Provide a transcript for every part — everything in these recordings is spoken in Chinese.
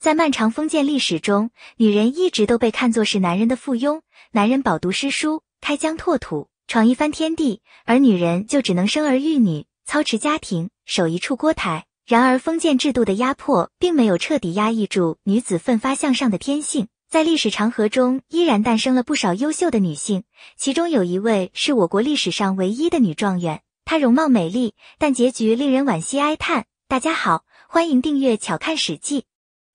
在漫长封建历史中，女人一直都被看作是男人的附庸，男人饱读诗书，开疆拓土，闯一番天地，而女人就只能生儿育女，操持家庭，守一处锅台。然而，封建制度的压迫并没有彻底压抑住女子奋发向上的天性，在历史长河中，依然诞生了不少优秀的女性。其中有一位是我国历史上唯一的女状元，她容貌美丽，但结局令人惋惜哀叹。大家好，欢迎订阅巧看史记。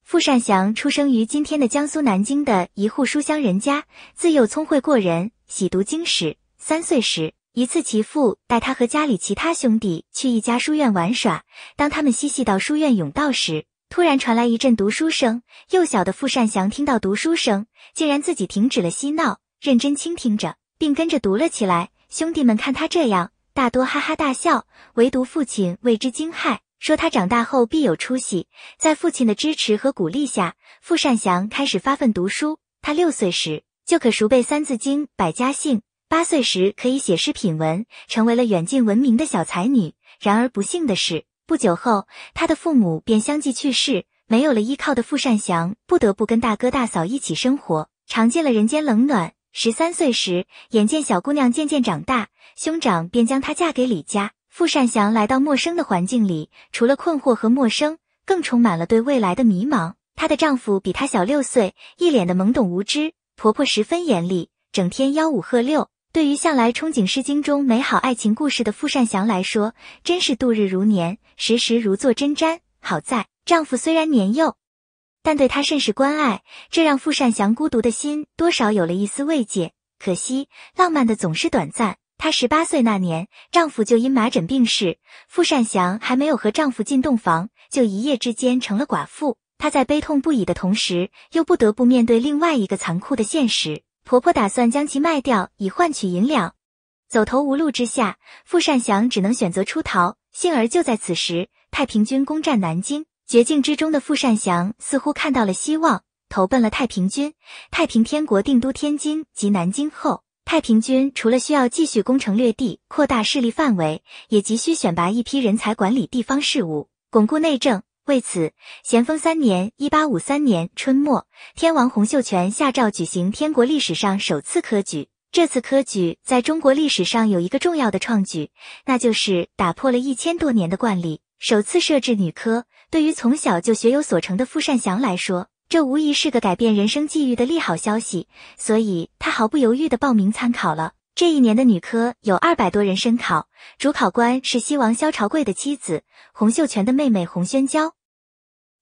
傅善祥出生于今天的江苏南京的一户书香人家，自幼聪慧过人，喜读经史。三岁时，一次其父带他和家里其他兄弟去一家书院玩耍，当他们嬉戏到书院甬道时，突然传来一阵读书声。幼小的傅善祥听到读书声，竟然自己停止了嬉闹，认真倾听着，并跟着读了起来。兄弟们看他这样，大多哈哈大笑，唯独父亲为之惊骇。说他长大后必有出息，在父亲的支持和鼓励下，傅善祥开始发奋读书。他六岁时就可熟背《三字经》《百家姓》，八岁时可以写诗品文，成为了远近闻名的小才女。然而不幸的是，不久后他的父母便相继去世，没有了依靠的傅善祥不得不跟大哥大嫂一起生活，尝尽了人间冷暖。十三岁时，眼见小姑娘渐渐长大，兄长便将她嫁给李家。傅善祥来到陌生的环境里，除了困惑和陌生，更充满了对未来的迷茫。她的丈夫比她小六岁，一脸的懵懂无知。婆婆十分严厉，整天吆五喝六。对于向来憧憬《诗经》中美好爱情故事的傅善祥来说，真是度日如年，时时如坐针毡。好在丈夫虽然年幼，但对她甚是关爱，这让傅善祥孤独的心多少有了一丝慰藉。可惜，浪漫的总是短暂。她十八岁那年，丈夫就因麻疹病逝。傅善祥还没有和丈夫进洞房，就一夜之间成了寡妇。她在悲痛不已的同时，又不得不面对另外一个残酷的现实：婆婆打算将其卖掉以换取银两。走投无路之下，傅善祥只能选择出逃。幸而就在此时，太平军攻占南京，绝境之中的傅善祥似乎看到了希望，投奔了太平军。太平天国定都天津及南京后。太平军除了需要继续攻城略地、扩大势力范围，也急需选拔一批人才管理地方事务、巩固内政。为此，咸丰三年（一八五三年）春末，天王洪秀全下诏举行天国历史上首次科举。这次科举在中国历史上有一个重要的创举，那就是打破了一千多年的惯例，首次设置女科。对于从小就学有所成的傅善祥来说，这无疑是个改变人生际遇的利好消息，所以他毫不犹豫的报名参考了。这一年的女科有二百多人申考，主考官是西王萧朝贵的妻子洪秀全的妹妹洪宣娇。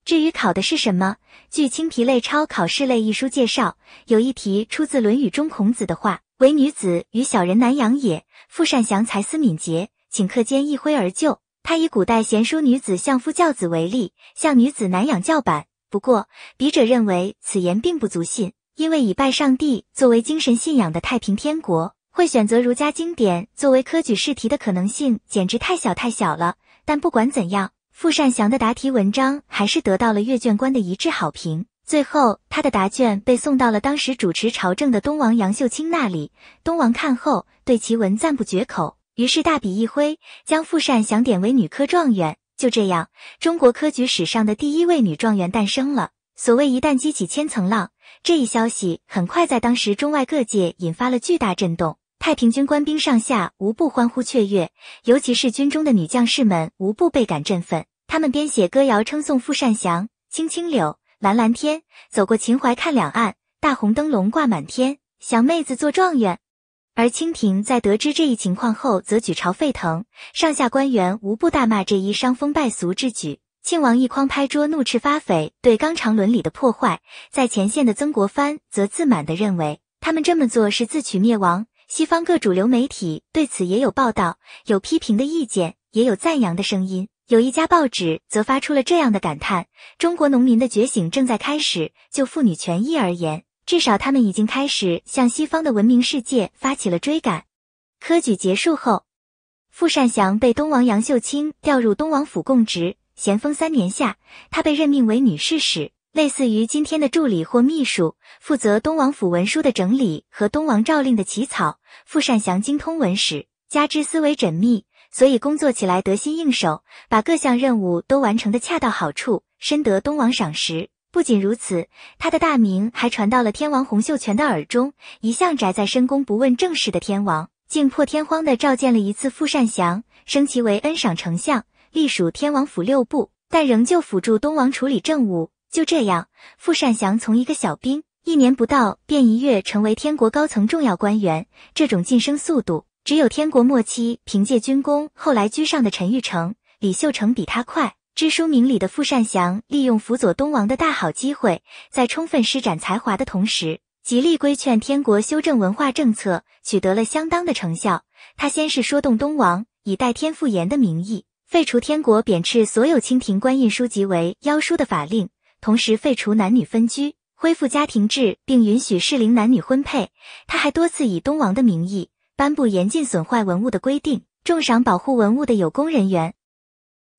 至于考的是什么，据《青皮类抄考试类》一书介绍，有一题出自《论语》中孔子的话：“唯女子与小人难养也。”傅善祥才思敏捷，顷刻间一挥而就。他以古代贤淑女子相夫教子为例，像女子难养教板。不过，笔者认为此言并不足信，因为以拜上帝作为精神信仰的太平天国，会选择儒家经典作为科举试题的可能性简直太小太小了。但不管怎样，傅善祥的答题文章还是得到了阅卷官的一致好评。最后，他的答卷被送到了当时主持朝政的东王杨秀清那里。东王看后，对其文赞不绝口，于是大笔一挥，将傅善祥点为女科状元。就这样，中国科举史上的第一位女状元诞生了。所谓“一旦激起千层浪”，这一消息很快在当时中外各界引发了巨大震动。太平军官兵上下无不欢呼雀跃，尤其是军中的女将士们，无不倍感振奋。他们编写歌谣称颂傅善祥：“青青柳，蓝蓝天，走过秦淮看两岸，大红灯笼挂满天，祥妹子做状元。”而清廷在得知这一情况后，则举朝沸腾，上下官员无不大骂这一伤风败俗之举。庆王一筐拍桌怒斥发匪对纲常伦理的破坏。在前线的曾国藩则自满地认为，他们这么做是自取灭亡。西方各主流媒体对此也有报道，有批评的意见，也有赞扬的声音。有一家报纸则发出了这样的感叹：中国农民的觉醒正在开始。就妇女权益而言。至少他们已经开始向西方的文明世界发起了追赶。科举结束后，傅善祥被东王杨秀清调入东王府供职。咸丰三年夏，他被任命为女侍史类似于今天的助理或秘书，负责东王府文书的整理和东王诏令的起草。傅善祥精通文史，加之思维缜密，所以工作起来得心应手，把各项任务都完成的恰到好处，深得东王赏识。不仅如此，他的大名还传到了天王洪秀全的耳中。一向宅在深宫不问政事的天王，竟破天荒的召见了一次傅善祥，升其为恩赏丞相，隶属天王府六部，但仍旧辅助东王处理政务。就这样，傅善祥从一个小兵，一年不到便一跃成为天国高层重要官员。这种晋升速度，只有天国末期凭借军功后来居上的陈玉成、李秀成比他快。知书明理的傅善祥，利用辅佐东王的大好机会，在充分施展才华的同时，极力规劝天国修正文化政策，取得了相当的成效。他先是说动东王，以代天父言的名义，废除天国贬斥所有清廷官印书籍为妖书的法令，同时废除男女分居，恢复家庭制，并允许适龄男女婚配。他还多次以东王的名义，颁布严禁损坏文物的规定，重赏保护文物的有功人员。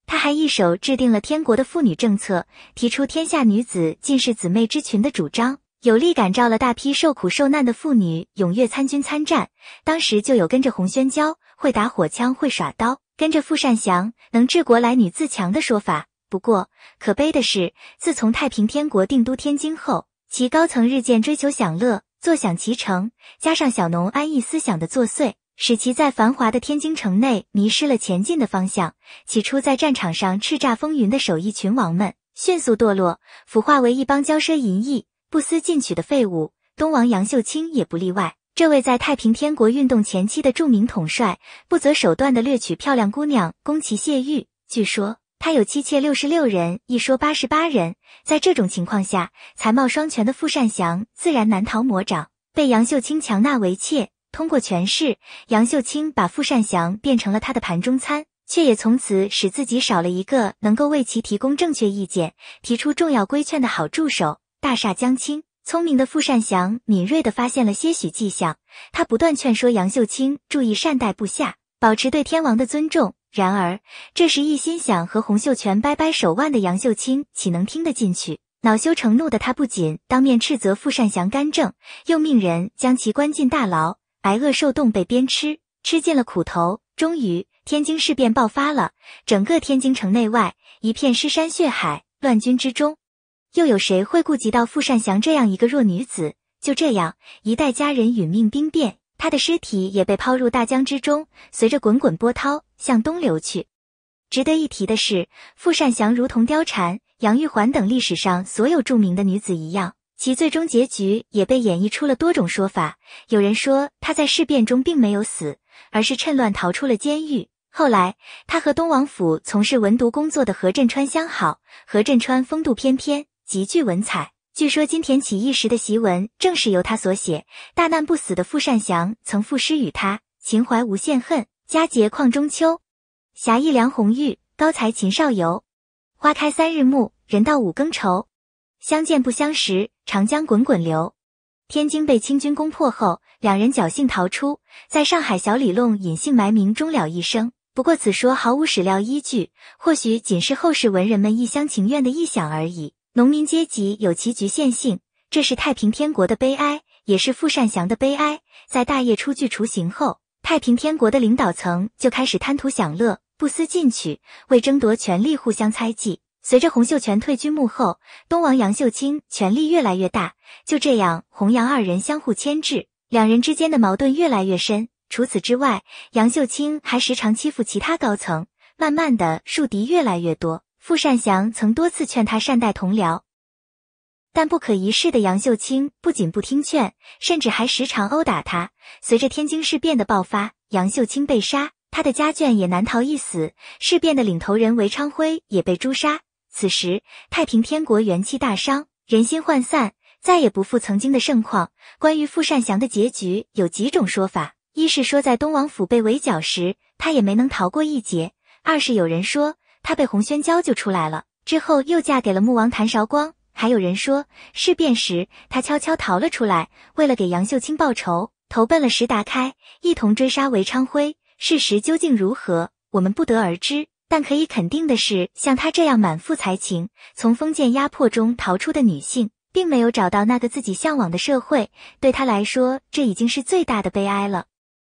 他还一手制定了天国的妇女政策，提出天下女子尽是姊妹之群的主张，有力感召了大批受苦受难的妇女踊跃参军参战。当时就有跟着洪宣娇会打火枪会耍刀，跟着傅善祥能治国来女自强的说法。不过，可悲的是，自从太平天国定都天津后，其高层日渐追求享乐，坐享其成，加上小农安逸思想的作祟。使其在繁华的天津城内迷失了前进的方向。起初在战场上叱咤风云的手艺群王们迅速堕落，腐化为一帮骄奢淫逸、不思进取的废物。东王杨秀清也不例外。这位在太平天国运动前期的著名统帅，不择手段地掠取漂亮姑娘供其泄欲。据说他有妻妾六十六人，一说八十八人。在这种情况下，才貌双全的傅善祥自然难逃魔掌，被杨秀清强纳为妾。通过权势，杨秀清把傅善祥变成了他的盘中餐，却也从此使自己少了一个能够为其提供正确意见、提出重要规劝的好助手。大厦将倾，聪明的傅善祥敏锐地发现了些许迹象，他不断劝说杨秀清注意善待部下，保持对天王的尊重。然而，这时一心想和洪秀全掰掰手腕的杨秀清岂能听得进去？恼羞成怒的他不仅当面斥责傅善祥干政，又命人将其关进大牢。挨饿受冻，被鞭吃，吃尽了苦头。终于，天津事变爆发了，整个天津城内外一片尸山血海。乱军之中，又有谁会顾及到傅善祥这样一个弱女子？就这样，一代佳人殒命兵变，她的尸体也被抛入大江之中，随着滚滚波涛向东流去。值得一提的是，傅善祥如同貂蝉、杨玉环等历史上所有著名的女子一样。其最终结局也被演绎出了多种说法。有人说他在事变中并没有死，而是趁乱逃出了监狱。后来，他和东王府从事文牍工作的何振川相好。何振川风度翩翩，极具文采。据说金田起义时的檄文正是由他所写。大难不死的傅善祥曾赋诗与他：“秦淮无限恨，佳节况中秋。侠义梁红玉，高才秦少游。花开三日暮，人到五更愁。相见不相识。”长江滚滚流，天津被清军攻破后，两人侥幸逃出，在上海小李弄隐姓埋名，终了一生。不过此说毫无史料依据，或许仅是后世文人们一厢情愿的臆想而已。农民阶级有其局限性，这是太平天国的悲哀，也是傅善祥的悲哀。在大业初具雏形后，太平天国的领导层就开始贪图享乐，不思进取，为争夺权力互相猜忌。随着洪秀全退居幕后，东王杨秀清权力越来越大。就这样，洪杨二人相互牵制，两人之间的矛盾越来越深。除此之外，杨秀清还时常欺负其他高层，慢慢的树敌越来越多。傅善祥曾多次劝他善待同僚，但不可一世的杨秀清不仅不听劝，甚至还时常殴打他。随着天津事变的爆发，杨秀清被杀，他的家眷也难逃一死。事变的领头人韦昌辉也被诛杀。此时，太平天国元气大伤，人心涣散，再也不复曾经的盛况。关于傅善祥的结局，有几种说法：一是说在东王府被围剿时，他也没能逃过一劫；二是有人说他被洪宣娇救出来了，之后又嫁给了穆王谭韶光；还有人说事变时他悄悄逃了出来，为了给杨秀清报仇，投奔了石达开，一同追杀韦昌辉。事实究竟如何，我们不得而知。但可以肯定的是，像她这样满腹才情、从封建压迫中逃出的女性，并没有找到那个自己向往的社会，对她来说，这已经是最大的悲哀了。